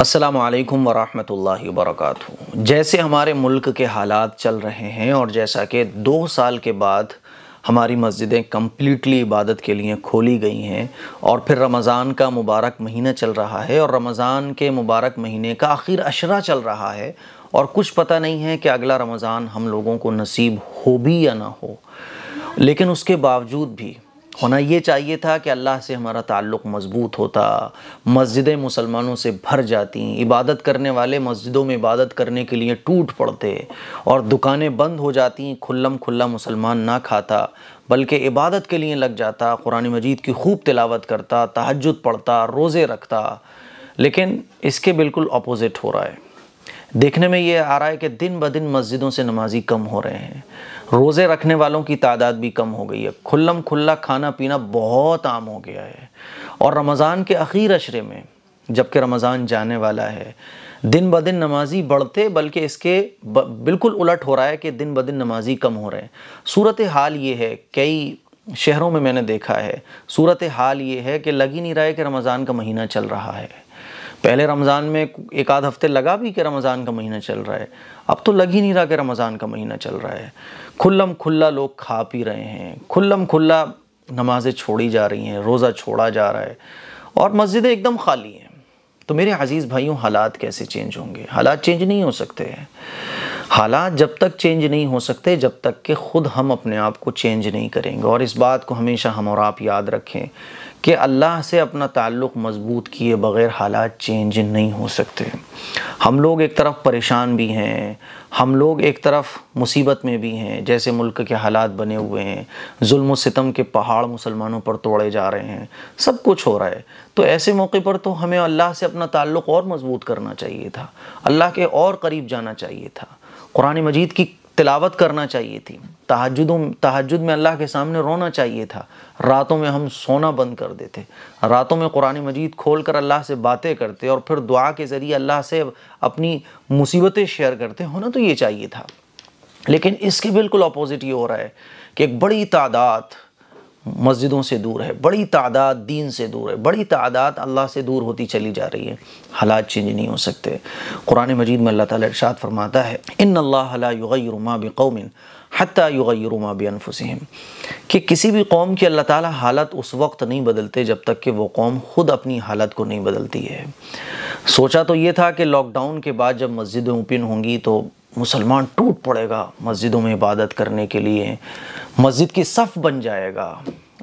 असलकम वरहमल वर्क जैसे हमारे मुल्क के हालात चल रहे हैं और जैसा कि दो साल के बाद हमारी मस्जिदें कम्प्लीटली इबादत के लिए खोली गई हैं और फिर रमज़ान का मुबारक महीना चल रहा है और रमज़ान के मुबारक महीने का आखिर अशरा चल रहा है और कुछ पता नहीं है कि अगला रमज़ान हम लोगों को नसीब हो भी या ना हो लेकिन उसके बावजूद भी होना ये चाहिए था कि अल्लाह से हमारा ताल्लुक़ मज़बूत होता मस्जिदें मुसलमानों से भर जाती इबादत करने वाले मस्जिदों में इबादत करने के लिए टूट पड़ते और दुकानें बंद हो जाती खुल्लम खुल्ला मुसलमान ना खाता बल्कि इबादत के लिए लग जाता कुरान मजीद की खूब तिलावत करता तहजद पढ़ता रोज़े रखता लेकिन इसके बिल्कुल अपोज़िट हो रहा है देखने में ये आ रहा है कि दिन ब दिन मस्जिदों से नमाजी कम हो रहे हैं रोज़े रखने वालों की तादाद भी कम हो गई है खुल्लम खुल्ला खाना पीना बहुत आम हो गया है और रमज़ान के अखीर अशरे में जबकि रमज़ान जाने वाला है दिन ब दिन नमाजी बढ़ते बल्कि इसके ब, बिल्कुल उलट हो रहा है कि दिन ब दिन नमाजी कम हो रहे हैं सूरत हाल ये है कई शहरों में मैंने देखा है सूरत हाल ये है कि लग ही नहीं रहा है कि रमज़ान का महीना चल रहा है पहले रमज़ान में एक आध हफ्ते लगा भी कि रमज़ान का महीना चल रहा है अब तो लग ही नहीं रहा कि रमज़ान का महीना चल रहा है खुल्लम खुल्ला लोग खा पी रहे हैं खुल्लम खुल्ला नमाज़ें छोड़ी जा रही हैं रोज़ा छोड़ा जा रहा है और मस्जिदें एकदम खाली हैं तो मेरे अज़ीज़ भाइयों हालात कैसे चेंज होंगे हालात चेंज नहीं हो सकते हैं हालात जब तक चेंज नहीं हो सकते जब तक कि ख़ुद हम अपने आप को चेंज नहीं करेंगे और इस बात को हमेशा हम और आप याद रखें कि अल्लाह से अपना ताल्लुक़ मज़बूत किए बग़ैर हालात चेंज नहीं हो सकते हम लोग एक तरफ़ परेशान भी हैं हम लोग एक तरफ़ मुसीबत में भी हैं जैसे मुल्क के हालात बने हुए हैं जुल्म सितम के पहाड़ मुसलमानों पर तोड़े जा रहे हैं सब कुछ हो रहा है तो ऐसे मौके पर तो हमें अल्लाह से अपना ताल्लुक़ और मज़बूत करना चाहिए था अल्लाह के और करीब जाना चाहिए था कुरान मजीद की तिलावत करना चाहिए थी तहजदों तहजद में अल्लाह के सामने रोना चाहिए था रातों में हम सोना बंद कर देते रातों में कुरान मजीद खोल कर अल्लाह से बातें करते और फिर दुआ के ज़रिए अल्लाह से अपनी मुसीबतें शेयर करते होना तो ये चाहिए था लेकिन इसके बिल्कुल अपोज़िट ये हो रहा है कि एक बड़ी तादाद मस्जिदों से दूर है बड़ी तादाद दीन से दूर है बड़ी तादाद अल्लाह से दूर होती चली जा रही है हालात चेंज नहीं हो सकते कुरान मजीद में अल्लाह ताला इरशाद फरमाता है इन अल्लाहमा बौमिन हती युगरमा बेअनफुसम कि किसी भी कौम की अल्लाह ताला हालत उस वक्त नहीं बदलते जब तक कि वो कौम ख़ुद अपनी हालत को नहीं बदलती है सोचा तो ये था कि लॉकडाउन के बाद जब मस्जिदें ओपन होंगी तो मुसलमान टूट पड़ेगा मस्जिदों में इबादत करने के लिए मस्जिद की सफ़ बन जाएगा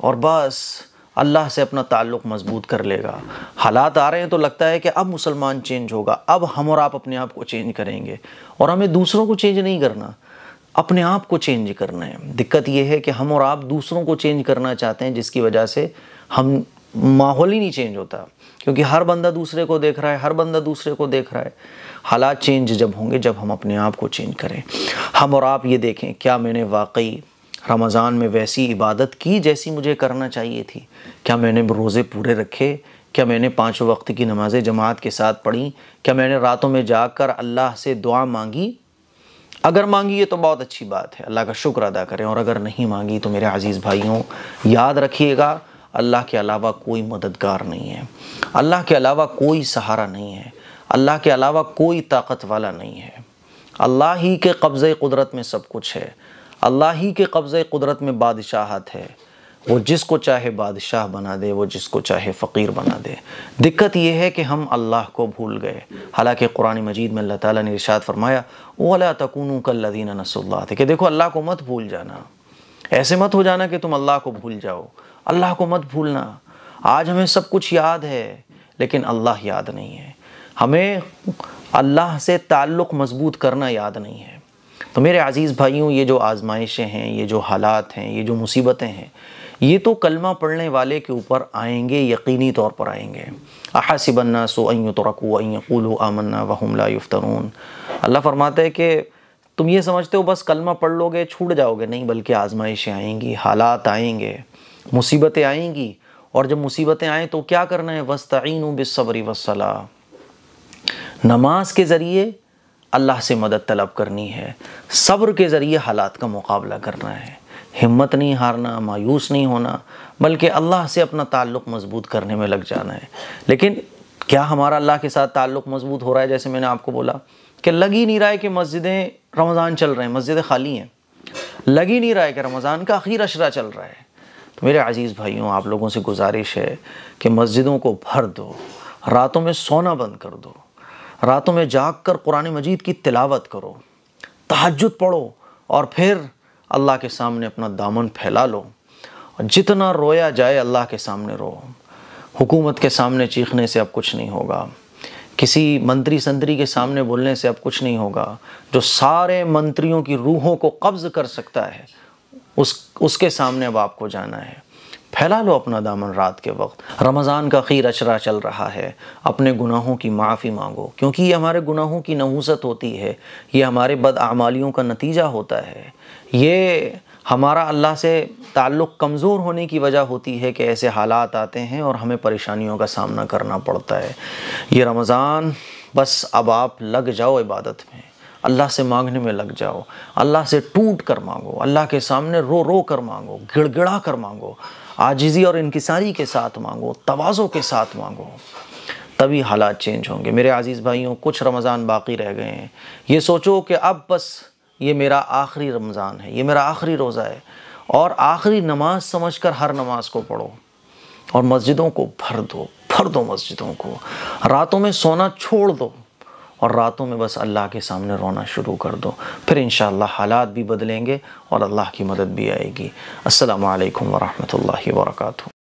और बस अल्लाह से अपना ताल्लुक़ मजबूत कर लेगा हालात आ रहे हैं तो लगता है कि अब मुसलमान चेंज होगा अब हम और आप अपने आप को चेंज करेंगे और हमें दूसरों को चेंज नहीं करना अपने आप को चेंज करना है दिक्कत यह है कि हम और आप दूसरों को चेंज करना चाहते हैं जिसकी वजह से हम माहौल ही नहीं चेंज होता क्योंकि हर बंदा दूसरे को देख रहा है हर बंदा दूसरे को देख रहा है हालात चेंज जब होंगे जब हम अपने आप को चेंज करें हम और आप ये देखें क्या मैंने वाकई रमज़ान में वैसी इबादत की जैसी मुझे करना चाहिए थी क्या मैंने रोज़े पूरे रखे क्या मैंने पाँच वक्त की नमाज़ें जमात के साथ पढ़ी क्या मैंने रातों में जाकर अल्लाह से दुआ मांगी अगर मांगी ये तो बहुत अच्छी बात है अल्लाह का शुक्र अदा करें और अगर नहीं मांगी तो मेरे अज़ीज़ भाइयों याद रखिएगा अल्लाह के अलावा कोई मददगार नहीं है अल्लाह के अलावा कोई सहारा नहीं है अल्लाह के अलावा कोई ताकत वाला नहीं है अल्लाह ही के कब्ज़ कुदरत में सब कुछ है अल्लाह ही के कब्ज़ कुदरत में बादशाहत है वो जिसको चाहे बादशाह बना दे वो जिसको चाहे फ़कीर बना दे दिक्कत यह है कि हम अल्लाह को भूल गए हालांकि कुरान मजीद में अल्लाह ताला ने इरशाद फरमाया ओला तकून लदीन नसल्ला थे कि देखो अल्लाह को मत भूल जाना ऐसे मत हो जाना कि तुम अल्लाह को भूल जाओ अल्लाह को मत भूलना आज हमें सब कुछ याद है लेकिन अल्लाह याद नहीं है हमें अल्लाह से ताल्लुक़ मजबूत करना याद नहीं है तो मेरे अज़ीज़ भाइयों ये जो आजमाइशें हैं ये जो हालात हैं ये जो मुसीबतें हैं ये तो कलमा पढ़ने वाले के ऊपर आएंगे यकीनी तौर पर आएंगे अहासिबन्ना सो तो तरकू अँकूल आमन्ना वहमला युफ्तरून अल्लाह फरमाते हैं कि तुम ये समझते हो बस कलमा पढ़ लोगे छूट जाओगे नहीं बल्कि आजमाइशें आएंगी हालात आएंगे मुसीबतें आएंगी और जब मुसीबतें आएँ तो क्या करना है वस्तिन बिसबरी वसला नमाज के ज़रिए अल्लाह से मदद तलब करनी है सब्र के ज़रिए हालात का मुकाबला करना है हिम्मत नहीं हारना मायूस नहीं होना बल्कि अल्लाह से अपना ताल्लुक़ मजबूत करने में लग जाना है लेकिन क्या हमारा अल्लाह के साथ ताल्लुक़ मजबूत हो रहा है जैसे मैंने आपको बोला कि लग ही नहीं रहा है कि मस्जिदें रमज़ान चल रहे हैं मस्जिदें खाली हैं लग ही नहीं रहा है कि रमज़ान का आखिर अशरा चल रहा है तो मेरे अज़ीज़ भाइयों आप लोगों से गुजारिश है कि मस्जिदों को भर दो रातों में सोना बंद कर दो रातों में जाग कर कुरान मजीद की तिलावत करो तहजद पढ़ो और फिर अल्लाह के सामने अपना दामन फैला लो और जितना रोया जाए अल्लाह के सामने रो हुकूमत के सामने चीखने से अब कुछ नहीं होगा किसी मंत्री संतरी के सामने बोलने से अब कुछ नहीं होगा जो सारे मंत्रियों की रूहों को कब्ज़ कर सकता है उस उसके सामने अब आपको जाना है फैला लो अपना दामन रात के वक्त रमज़ान का खीर अचरा चल रहा है अपने गुनाहों की माफ़ी मांगो क्योंकि ये हमारे गुनाहों की नहूसत होती है ये हमारे बदआमालियों का नतीजा होता है ये हमारा अल्लाह से ताल्लुक़ कमज़ोर होने की वजह होती है कि ऐसे हालात आते हैं और हमें परेशानियों का सामना करना पड़ता है ये रमज़ान बस अब आप लग जाओ इबादत में अल्लाह से मांगने में लग जाओ अल्लाह से टूट कर मांगो अल्लाह के सामने रो रो कर मांगो गिड़गिड़ा कर मांगो आजिज़ी और इनकसारी के साथ मांगो तोज़ों के साथ मांगो तभी हालात चेंज होंगे मेरे आज़ीज़ भाइयों कुछ रमज़ान बाकी रह गए हैं ये सोचो कि अब बस ये मेरा आखिरी रमज़ान है ये मेरा आखिरी रोज़ा है और आखिरी नमाज समझ कर हर नमाज को पढ़ो और मस्जिदों को भर दो भर दो मस्जिदों को रातों में सोना छोड़ दो और रातों में बस अल्लाह के सामने रोना शुरू कर दो फिर इन हालात भी बदलेंगे और अल्लाह की मदद भी आएगी असलकम वरहमल वर्का